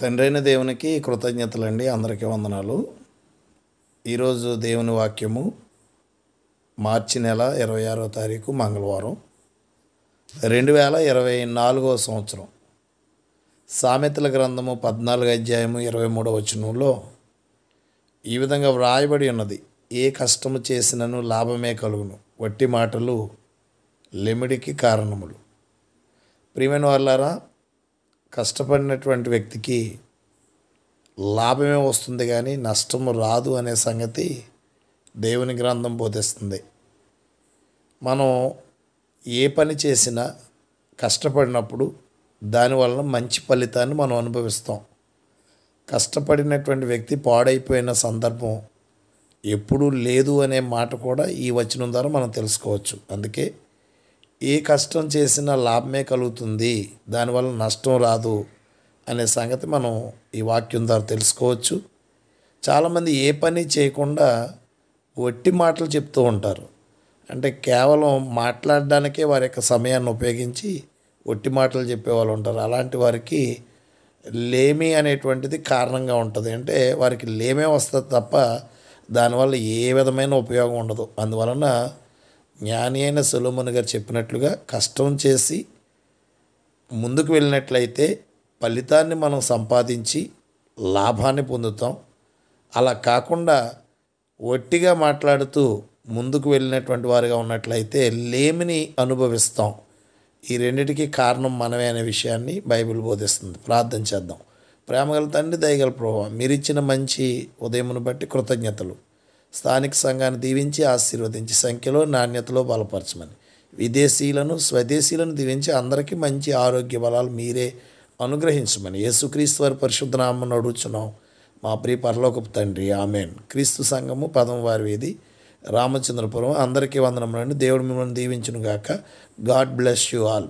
తండ్రైన దేవునికి కృతజ్ఞతలండి అందరికీ వందనాలు ఈరోజు దేవుని వాక్యము మార్చి నెల ఇరవై ఆరో తారీఖు మంగళవారం రెండు వేల ఇరవై నాలుగవ సంవత్సరం సామెతల గ్రంథము పద్నాలుగు అధ్యాయము ఇరవై మూడవ వచనంలో ఈ విధంగా వ్రాయబడి ఉన్నది ఏ కష్టము చేసినను లాభమే కలుగును వట్టి మాటలు లిమిడికి కారణములు ప్రియమైన వాళ్ళారా కష్టపడినటువంటి వ్యక్తికి లాభమే వస్తుంది కానీ నష్టము రాదు అనే సంగతి దేవుని గ్రంథం బోధిస్తుంది మనం ఏ పని చేసినా కష్టపడినప్పుడు దానివలన మంచి ఫలితాన్ని మనం అనుభవిస్తాం కష్టపడినటువంటి వ్యక్తి పాడైపోయిన సందర్భం ఎప్పుడూ లేదు అనే మాట కూడా ఈ వచనం ద్వారా మనం తెలుసుకోవచ్చు అందుకే ఏ కష్టం చేసినా లాభమే కలుగుతుంది దానివల్ల నష్టం రాదు అనే సంగతి మనం ఈ వాక్యం ద్వారా తెలుసుకోవచ్చు చాలామంది ఏ పని చేయకుండా వట్టి మాటలు చెప్తూ ఉంటారు అంటే కేవలం మాట్లాడడానికే వారి యొక్క సమయాన్ని ఉపయోగించి ఒట్టి మాటలు చెప్పేవాళ్ళు ఉంటారు అలాంటి వారికి లేమి అనేటువంటిది కారణంగా ఉంటుంది అంటే వారికి లేమే వస్తుంది తప్ప దానివల్ల ఏ విధమైన ఉపయోగం ఉండదు అందువలన జ్ఞాని అయిన సులోమున్ గారు చెప్పినట్లుగా కష్టం చేసి ముందుకు వెళ్ళినట్లయితే ఫలితాన్ని మనం సంపాదించి లాభాన్ని పొందుతాం అలా కాకుండా ఒట్టిగా మాట్లాడుతూ ముందుకు వెళ్ళినటువంటి వారుగా ఉన్నట్లయితే లేమిని అనుభవిస్తాం ఈ రెండిటికి కారణం మనమే అనే విషయాన్ని బైబిల్ బోధిస్తుంది ప్రార్థన చేద్దాం ప్రేమగల తండ్రి దయగల ప్రభావం మీరిచ్చిన మంచి ఉదయమును బట్టి కృతజ్ఞతలు స్థానిక సంఘాన్ని దీవించి ఆశీర్వదించి సంఖ్యలో నాణ్యతలో బలపరచమని విదేశీయులను స్వదేశీయులను దీవించి అందరికీ మంచి ఆరోగ్య బలాలు మీరే అనుగ్రహించమని యేసుక్రీస్తు వారి పరిశుద్ధనామం అడుగుచున్నాం మా ప్రియ పరలోక తండ్రి ఆమెన్ క్రీస్తు సంఘము పదం వారి వీధి రామచంద్రపురం అందరికీ వందనములండి దేవుడు మిమ్మల్ని గాక గాడ్ బ్లెస్ యూ ఆల్